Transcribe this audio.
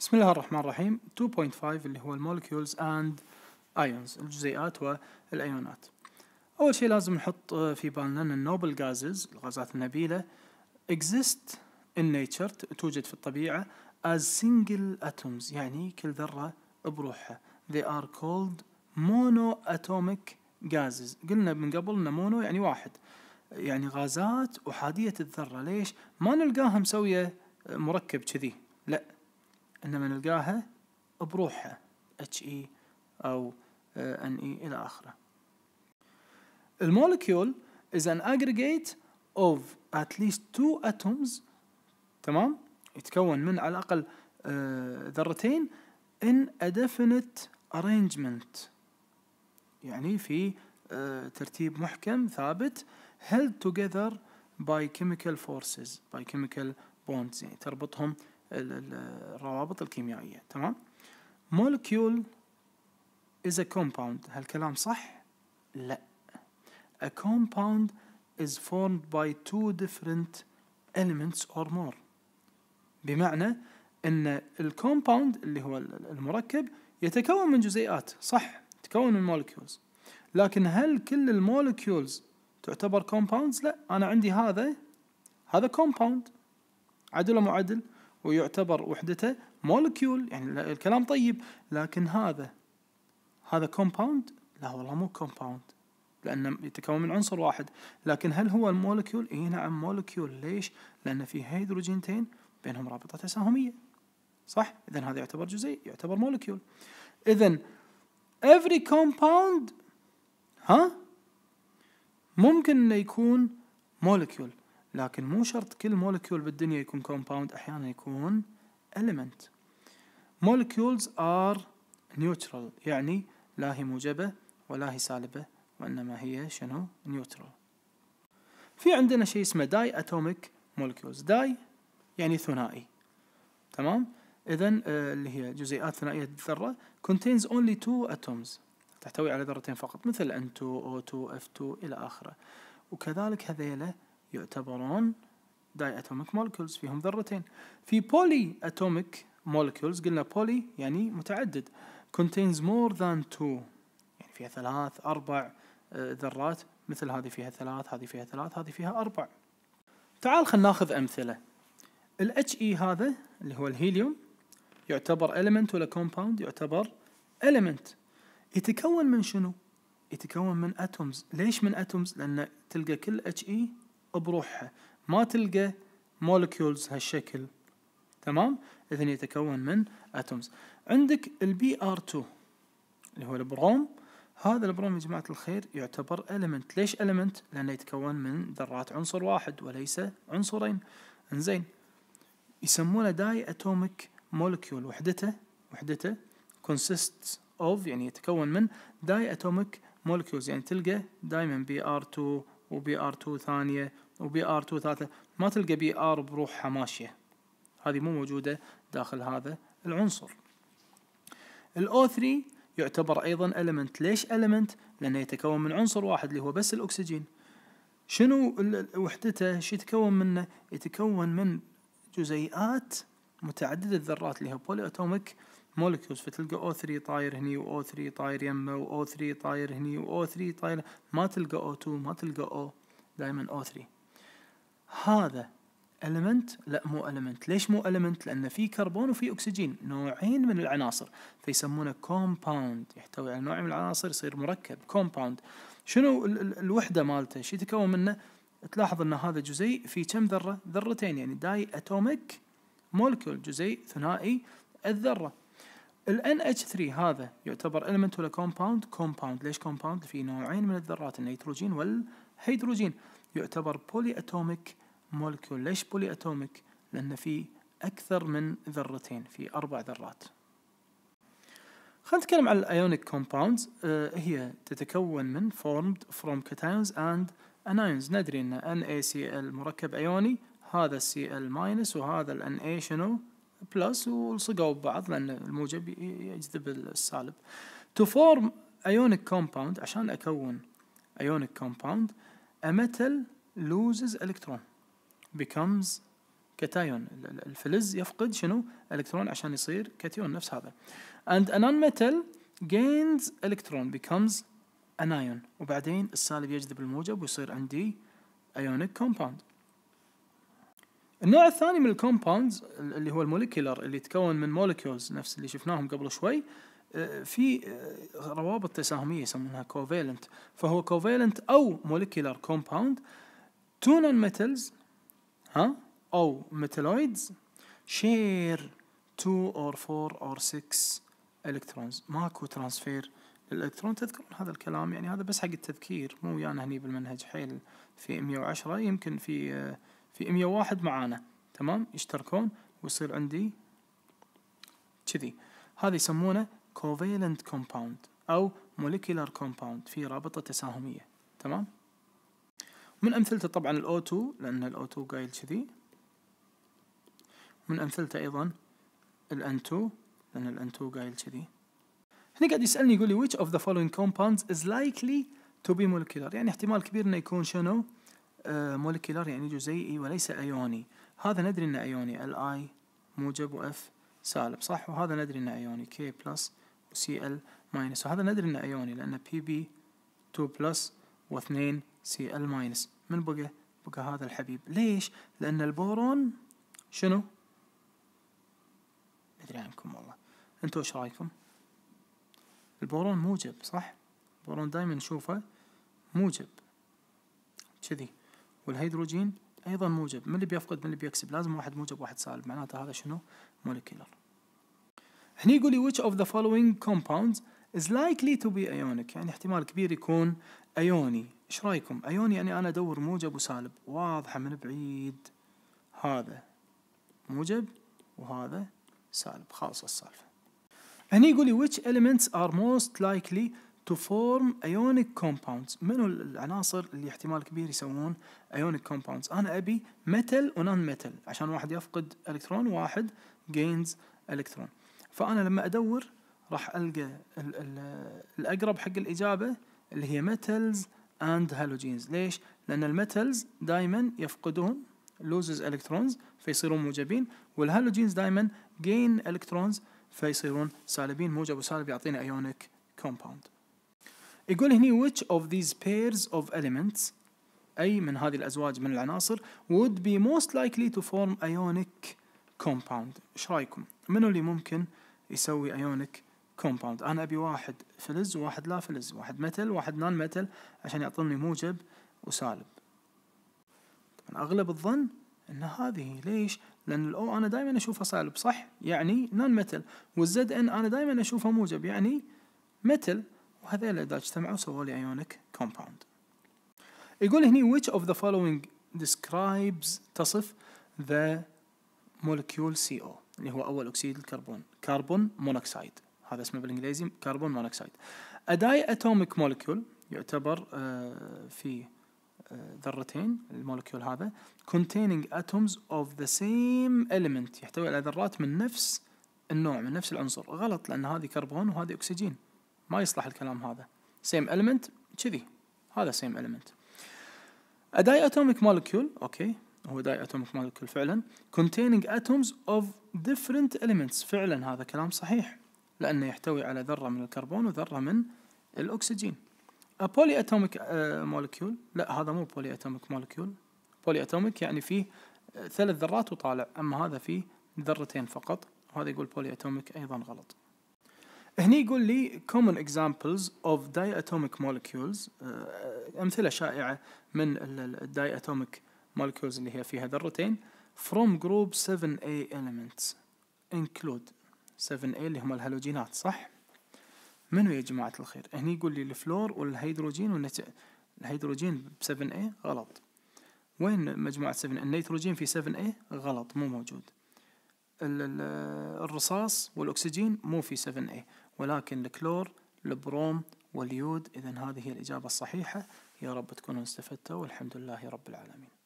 بسم الله الرحمن الرحيم 2.5 اللي هو المولكيولز اند ايونز الجزيئات والايونات اول شيء لازم نحط في بالنا ان النوبل غازز الغازات النبيله exist in nature توجد في الطبيعه as single atoms يعني كل ذره بروحها they are called monoatomic gases قلنا من قبل ان مونو يعني واحد يعني غازات احاديه الذره ليش ما نلقاها مسويه مركب كذي لا انما نلقاها بروحها اتش اي e او ان آه، اي e الى اخره المولكيول is an aggregate of at least two atoms تمام يتكون من على الاقل آه، ذرتين in a definite arrangement يعني في آه، ترتيب محكم ثابت held together by chemical forces by chemical bonds يعني تربطهم الروابط الكيميائية تمام مولكيول is a compound هالكلام صح؟ لا a compound is formed by two different elements or more بمعنى ان الكومباوند اللي هو المركب يتكون من جزيئات صح تكون من مولكيولز لكن هل كل المولكيولز تعتبر كومباوندز لا انا عندي هذا هذا كومباوند عدل مو عدل ويعتبر وحدته مولكيول يعني الكلام طيب لكن هذا هذا كومباوند لا والله مو كومباوند لأنه يتكون من عنصر واحد لكن هل هو المولكيول اي نعم مولكيول ليش لأن فيه هيدروجينتين بينهم رابطة تساهمية صح إذا هذا يعتبر جزيء يعتبر مولكيول إذا every compound ها ممكن انه يكون مولكيول لكن مو شرط كل مولكيول بالدنيا يكون كومباوند احيانا يكون element molecules are neutral يعني لا هي موجبة ولا هي سالبة وإنما هي شنو نيوترال في عندنا شيء اسمه داي اتوميك مولكيولز داي يعني ثنائي تمام اذا آه، اللي هي جزيئات ثنائيه الذره contains only two atoms تحتوي على ذرتين فقط مثل N2 O2 F2 الى اخره وكذلك هذيله يعتبرون داي اتوميك مولكيولز فيهم ذرتين في بولي اتوميك مولكيولز قلنا بولي يعني متعدد contains more than two يعني فيها ثلاث اربع آه، ذرات مثل هذه فيها ثلاث هذه فيها ثلاث هذه فيها اربع تعال خلينا ناخذ امثله ال HE هذا اللي هو الهيليوم يعتبر element ولا compound يعتبر element يتكون من شنو؟ يتكون من اتومز، ليش من اتومز؟ لأن تلقى كل HE بروحها ما تلقى مولكيولز هالشكل تمام اذا يتكون من اتومز عندك البي ار 2 اللي هو البروم هذا البروم يا جماعه الخير يعتبر المنت ليش المنت لانه يتكون من ذرات عنصر واحد وليس عنصرين انزين يسمونه داي اتوميك مولكيول وحدته وحدته consists of يعني يتكون من داي اتوميك مولكيولز يعني تلقى دائما بي ار 2 وبي ار 2 ثانيه وبي ار 2 ثالثه ما تلقى بي ار بروحها ماشيه هذه مو موجوده داخل هذا العنصر الاو 3 يعتبر ايضا المنت ليش المنت لانه يتكون من عنصر واحد اللي هو بس الاكسجين شنو وحدته شو يتكون منه يتكون من جزيئات متعدده الذرات اللي هي بولي اتوميك مولكيولز فتلقى O3 طاير هني و O3 طاير يمه و O3 طاير هني و O3 طاير ما تلقى O2 ما تلقى O دائما O3 هذا element لا مو element ليش مو element لأن في كربون وفي أكسجين نوعين من العناصر فيسمونه compound يحتوي على نوع من العناصر يصير مركب compound شنو الوحدة مالته شي تكون منه تلاحظ أن هذا جزيء في كم ذرة ذرتين يعني داي أتوميك مولكيول جزيء ثنائي الذرة ال NH3 هذا يعتبر element ولا compound compound ليش compound في نوعين من الذرات النيتروجين والهيدروجين يعتبر polyatomic اتوميك مولكيول ليش بولي اتوميك لان في اكثر من ذرتين في اربع ذرات خلينا نتكلم عن الايونيك كومباوندز آه هي تتكون من formed from cations and anions ندري ان NaCl مركب ايوني هذا Cl- وهذا ال Na شنو بلس ولصقوا ببعض لأن الموجب يجذب السالب to form ايونيك كومباوند عشان أكون ايونيك كومباوند a metal loses الكترون becomes كاتايون الفلز يفقد شنو الكترون عشان يصير كاتيون نفس هذا and a non-metal gains الكترون becomes انايون وبعدين السالب يجذب الموجب ويصير عندي ايونيك كومباوند النوع الثاني من الكومباوندز اللي هو الموليكيولر اللي يتكون من مولكيولز نفس اللي شفناهم قبل شوي آه، في آه، روابط تساهميه يسمونها كوفالنت فهو كوفالنت او موليكيولر كومباوند تو نون ميتلز ها او ميتالويدز شير 2 اور 4 اور 6 الكترونز ماكو ترانسفير الالكترون تذكرون هذا الكلام يعني هذا بس حق التذكير مو ويانا يعني هني بالمنهج حيل في 110 يمكن في آه، في 101 معانا تمام يشتركون ويصير عندي كذي هذا يسمونه covalent compound او molecular compound في رابطة تساهمية تمام من امثلته طبعا الO2 لان الO2 قايل كذي من امثلته ايضا الN2 لان الN2 قايل كذي هنا قاعد يسالني يقول لي which of the following compounds is likely to be molecular يعني احتمال كبير انه يكون شنو موليكيولار آه، يعني جزيئي وليس أيوني هذا ندري أنه أيوني ال اي موجب وإف سالب صح وهذا ندري أنه أيوني كي بلس وسي ال ماينس وهذا ندري أنه أيوني لأن بي بي 2 بلس و2 سي ال ماينس من بقى بقى هذا الحبيب ليش؟ لأن البورون شنو؟ ندري عنكم والله انتوا ايش رايكم؟ البورون موجب صح؟ البورون دائما نشوفه موجب كذي والهيدروجين ايضا موجب من اللي بيفقد من اللي بيكسب لازم واحد موجب واحد سالب معناته هذا شنو مولكيولر هني يقول لي which of the following compounds is likely to be ionic يعني احتمال كبير يكون ايوني ايش رايكم ايوني يعني انا ادور موجب وسالب واضحه من بعيد هذا موجب وهذا سالب خالصه السالفه هني يقول لي which elements are most likely to form ionic compounds منو العناصر اللي احتمال كبير يسوون ionic compounds انا ابي metal ونون metal عشان واحد يفقد الكترون وواحد gains الكترون فانا لما ادور راح القى الـ الـ الاقرب حق الاجابه اللي هي metals and halogens ليش لان الميتالز دائما يفقدون loses electrons فيصيرون موجبين والهالوجينز دائما gain electrons فيصيرون سالبين موجب وسالب يعطينا ionic compound يقول هني which of these pairs of elements أي من هذه الأزواج من العناصر would be most likely to form ionic compound إيش رأيكم؟ منو اللي ممكن يسوي ionic compound؟ أنا أبي واحد فلز وواحد لا فلز واحد متل واحد نان متل عشان يعطيني موجب وسالب طبعا أغلب الظن أن هذه ليش؟ لأن الأو أنا دائما أشوفها سالب صح؟ يعني نان متل والزد إن أنا دائما أشوفها موجب يعني متل وهذيلا إذا اجتمعوا سووا لي أيونيك كومباوند يقول هني which of the following describes تصف the molecule CO اللي هو أول أكسيد الكربون كربون مونوكسيد هذا اسمه بالإنجليزي كربون مونوكسيد a diatomic molecule يعتبر آه، في آه، ذرتين المولكيول هذا containing atoms of the same element يحتوي على ذرات من نفس النوع من نفس العنصر غلط لأن هذه كربون وهذه أكسجين ما يصلح الكلام هذا سيم element كذي هذا سيم element داي اتوميك مولكيول اوكي هو داي اتوميك مولكيول فعلا containing atoms of different elements فعلا هذا كلام صحيح لأنه يحتوي على ذرة من الكربون وذرة من الأكسجين A polyatomic آه، molecule لا هذا مو polyatomic اتوميك مولكيول بولي اتوميك يعني فيه آه، ثلاث ذرات وطالع أما هذا فيه ذرتين فقط وهذا يقول بولي اتوميك أيضا غلط هني يقول لي common examples of diatomic molecules آه، آه، أمثلة شائعة من diatomic molecules اللي هي فيها ذرتين from group 7A elements include 7A اللي هم الهالوجينات صح؟ منو يا جماعة الخير؟ هني يقول لي الفلور والهيدروجين والنت... الهيدروجين ب 7A غلط وين مجموعة 7 7A؟ النيتروجين في 7A غلط مو موجود الرصاص والأكسجين مو في 7 a ولكن الكلور البروم واليود إذا هذه هي الإجابة الصحيحة يا رب تكونوا استفدتوا والحمد لله رب العالمين